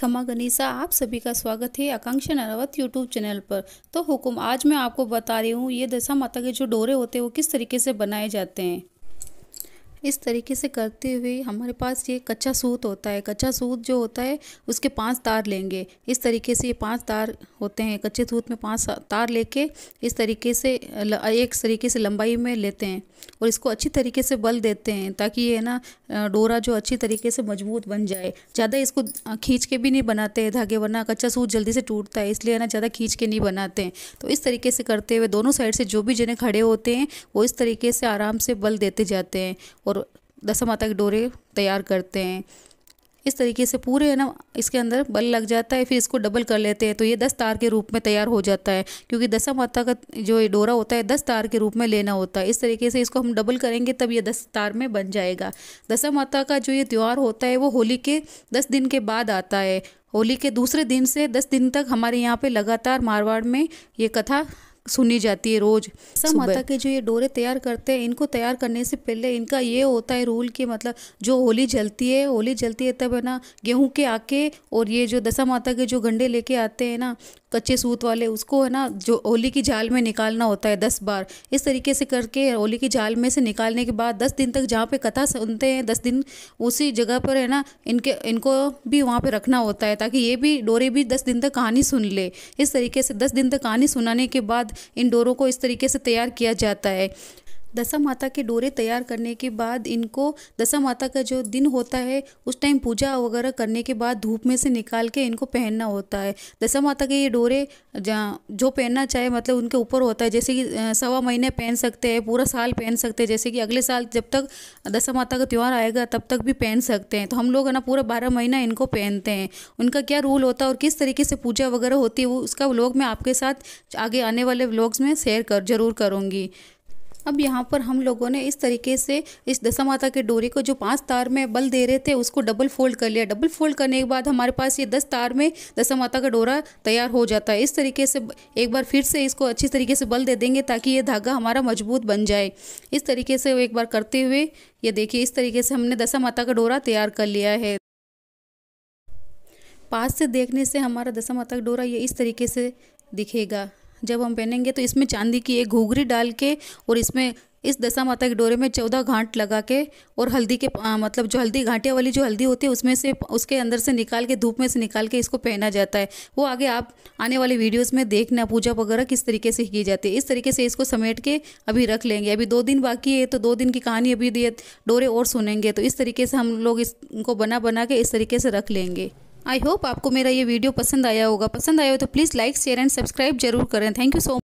खमा गनीसा आप सभी का स्वागत है आकांक्षा नरावत यूट्यूब चैनल पर तो हुकुम आज मैं आपको बता रही हूँ ये दशा माता के जो डोरे होते हैं वो किस तरीके से बनाए जाते हैं इस तरीके से करते हुए हमारे पास ये कच्चा सूत होता है कच्चा सूत जो होता है उसके पांच तार लेंगे इस तरीके से ये पांच तार होते हैं कच्चे सूत में पांच तार लेके इस तरीके से एक तरीके से लंबाई में लेते हैं और इसको अच्छी तरीके से बल देते हैं ताकि ये ना डोरा जो अच्छी तरीके से मजबूत बन जाए ज़्यादा इसको खींच के भी नहीं बनाते हैं धागे वरना कच्चा सूत जल्दी से टूटता है इसलिए ना ज़्यादा खींच के नहीं बनाते हैं तो इस तरीके से करते हुए दोनों साइड से जो भी जने खड़े होते हैं वो इस तरीके से आराम से बल देते जाते हैं और और दशा माता के डोरे तैयार करते हैं इस तरीके से पूरे है ना इसके अंदर बल लग जाता है फिर इसको डबल कर लेते हैं तो ये दस तार के रूप में तैयार हो जाता है क्योंकि दशा माता का जो ये डोरा होता है दस तार के रूप में लेना होता है इस तरीके से इसको हम डबल करेंगे तब ये दस तार में बन जाएगा दशा माता का जो ये त्यौहार होता है वो होली के दस दिन के बाद आता है होली के दूसरे दिन से दस दिन तक हमारे यहाँ पर लगातार मारवाड़ में ये कथा सुनी जाती है रोज सब माता के जो ये डोरे तैयार करते हैं इनको तैयार करने से पहले इनका ये होता है रूल कि मतलब जो होली जलती है होली जलती है तब है ना गेहूं के आके और ये जो दशा माता के जो गंडे लेके आते हैं ना कच्चे सूत वाले उसको है ना जो होली की जाल में निकालना होता है दस बार इस तरीके से करके होली की जाल में से निकालने के बाद दस दिन तक जहाँ पे कथा सुनते हैं दस दिन उसी जगह पर है ना इनके इनको भी वहाँ पे रखना होता है ताकि ये भी डोरे भी दस दिन तक कहानी सुन ले इस तरीके से दस दिन तक कहानी सुनाने के बाद इन डोरों को इस तरीके से तैयार किया जाता है दशा माता के डोरे तैयार करने के बाद इनको दशा माता का जो दिन होता है उस टाइम पूजा वगैरह करने के बाद धूप में से निकाल के इनको पहनना होता है दशा माता के ये डोरे जो पहनना चाहे मतलब उनके ऊपर होता है जैसे कि सवा महीने पहन सकते हैं पूरा साल पहन सकते हैं जैसे कि अगले साल जब तक दशा माता का त्यौहार आएगा तब तक भी पहन सकते हैं तो हम लोग है ना पूरा बारह महीना इनको पहनते हैं उनका क्या रूल होता है और किस तरीके से पूजा वगैरह होती है वो उसका व्लॉग मैं आपके साथ आगे आने वाले व्लॉग्स में शेयर कर जरूर करूँगी अब यहाँ पर हम लोगों ने इस तरीके से इस दशा माता के डोरी को जो पाँच तार में बल दे रहे थे उसको डबल फोल्ड कर लिया डबल फोल्ड करने के बाद हमारे पास ये दस तार में दशा माता का डोरा तैयार हो जाता है इस तरीके से एक बार फिर से इसको अच्छी तरीके से बल दे देंगे ताकि ये धागा हमारा मजबूत बन जाए इस तरीके से एक बार करते हुए ये देखिए इस तरीके से हमने दशा माता का डोरा तैयार कर लिया है पास से देखने से हमारा दशा माता का डोरा ये इस तरीके से दिखेगा जब हम पहनेंगे तो इसमें चांदी की एक घूघरी डाल के और इसमें इस दशा माता के डोरे में चौदह घाट लगा के और हल्दी के आ, मतलब जो हल्दी घाटिया वाली जो हल्दी होती है उसमें से उसके अंदर से निकाल के धूप में से निकाल के इसको पहना जाता है वो आगे आप आने वाले वीडियोस में देखना पूजा वगैरह किस तरीके से की जाती है इस तरीके से इसको समेट के अभी रख लेंगे अभी दो दिन बाकी है तो दो दिन की कहानी अभी डोरे और सुनेंगे तो इस तरीके से हम लोग इसको बना बना के इस तरीके से रख लेंगे आई होप आपको मेरा ये वीडियो पसंद आया होगा पसंद आया हो तो please like share and subscribe जरूर करें थैंक यू सो